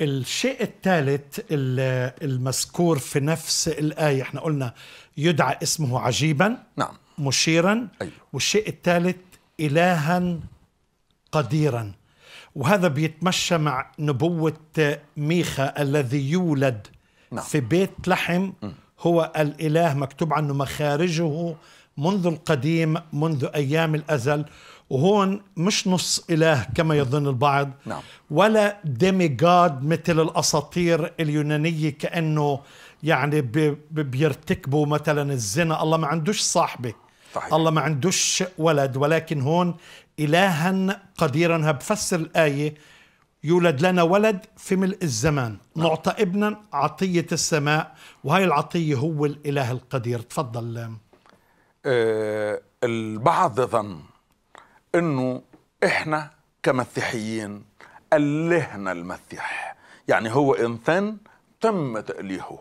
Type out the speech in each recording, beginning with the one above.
الشيء الثالث المذكور في نفس الآية احنا قلنا يدعى اسمه عجيبا نعم مشيرا أيوه. والشيء الثالث إلها قديرا وهذا بيتمشى مع نبوة ميخا الذي يولد نعم. في بيت لحم هو الإله مكتوب عنه مخارجه منذ القديم منذ أيام الأزل وهون مش نص إله كما يظن البعض نعم. ولا ديميجاد مثل الأساطير اليونانية كأنه يعني بيرتكبوا مثلا الزنا الله ما عندوش صاحبة صحيح. الله ما عندوش ولد ولكن هون إلها قديرا بفسر الآية يولد لنا ولد في ملء الزمان نعم. نعطى ابنا عطية السماء وهي العطية هو الإله القدير تفضل أه البعض ظن انه احنا كمسيحيين ألهنا المسيح يعني هو انسان تم تأليهه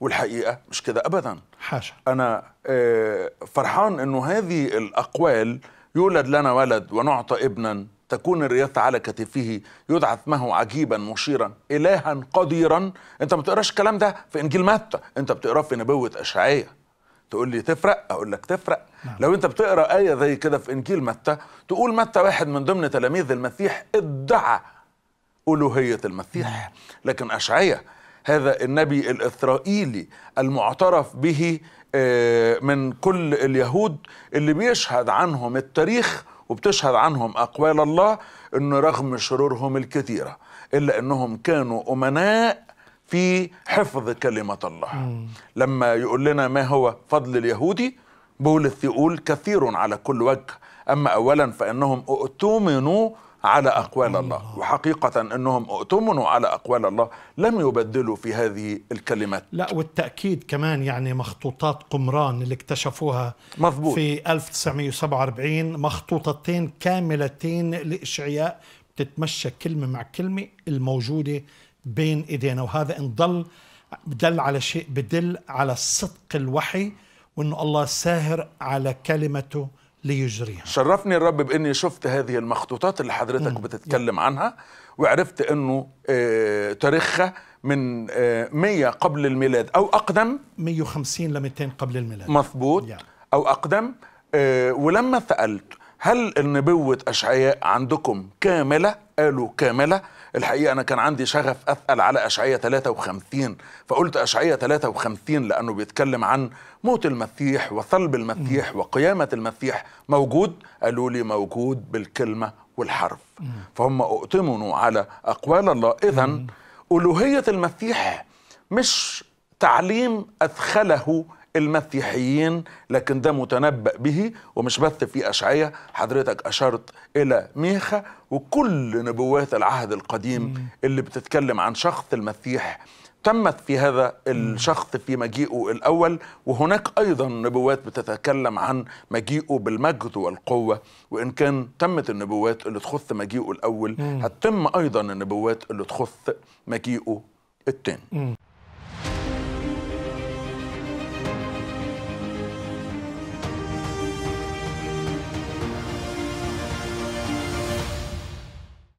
والحقيقه مش كده ابدا حاشا انا آه، فرحان انه هذه الاقوال يولد لنا ولد ونعطى ابنا تكون الرياضه على كتفه يدعى اسمه عجيبا مشيرا الها قديرا انت ما بتقراش الكلام ده في انجيل متى انت بتقراه في نبوه اشعياء تقول لي تفرق اقول لك تفرق نعم. لو انت بتقرا ايه زي كده في انجيل متى تقول متى واحد من ضمن تلاميذ المسيح ادعى الوهيه المسيح نعم. لكن اشعيا هذا النبي الاسرائيلي المعترف به آه، من كل اليهود اللي بيشهد عنهم التاريخ وبتشهد عنهم اقوال الله انه رغم شرورهم الكثيره الا انهم كانوا امناء في حفظ كلمة الله مم. لما يقول لنا ما هو فضل اليهودي بولس يقول كثير على كل وجه أما أولا فإنهم اؤتمنوا على أقوال الله وحقيقة أنهم اؤتمنوا على أقوال الله لم يبدلوا في هذه الكلمات لا والتأكيد كمان يعني مخطوطات قمران اللي اكتشفوها مظبوط. في 1947 مخطوطتين كاملتين لإشعياء تتمشى كلمة مع كلمة الموجودة بين ايدينا وهذا ان ضل بدل على شيء بدل على صدق الوحي وانه الله ساهر على كلمته ليجريها شرفني الرب باني شفت هذه المخطوطات اللي حضرتك بتتكلم عنها وعرفت انه آه، تاريخها من 100 آه، قبل الميلاد او اقدم 150 ل 200 قبل الميلاد مظبوط او اقدم آه، ولما سالت هل النبوه اشعياء عندكم كامله قالوا كاملة الحقيقة أنا كان عندي شغف أثقل على أشعية 53 فقلت أشعية 53 لأنه بيتكلم عن موت المسيح وصلب المسيح وقيامة المسيح موجود قالوا لي موجود بالكلمة والحرف فهم أؤتمنوا على أقوال الله إذا ألوهية المسيح مش تعليم أدخله المسيحيين لكن ده متنبأ به ومش بس في أشعية حضرتك أشرت إلى ميخا وكل نبوات العهد القديم اللي بتتكلم عن شخص المسيح تمت في هذا الشخص في مجيئه الأول وهناك أيضا نبوات بتتكلم عن مجيئه بالمجد والقوة وإن كان تمت النبوات اللي تخص مجيئه الأول هتتم أيضا النبوات اللي تخص مجيئه التاني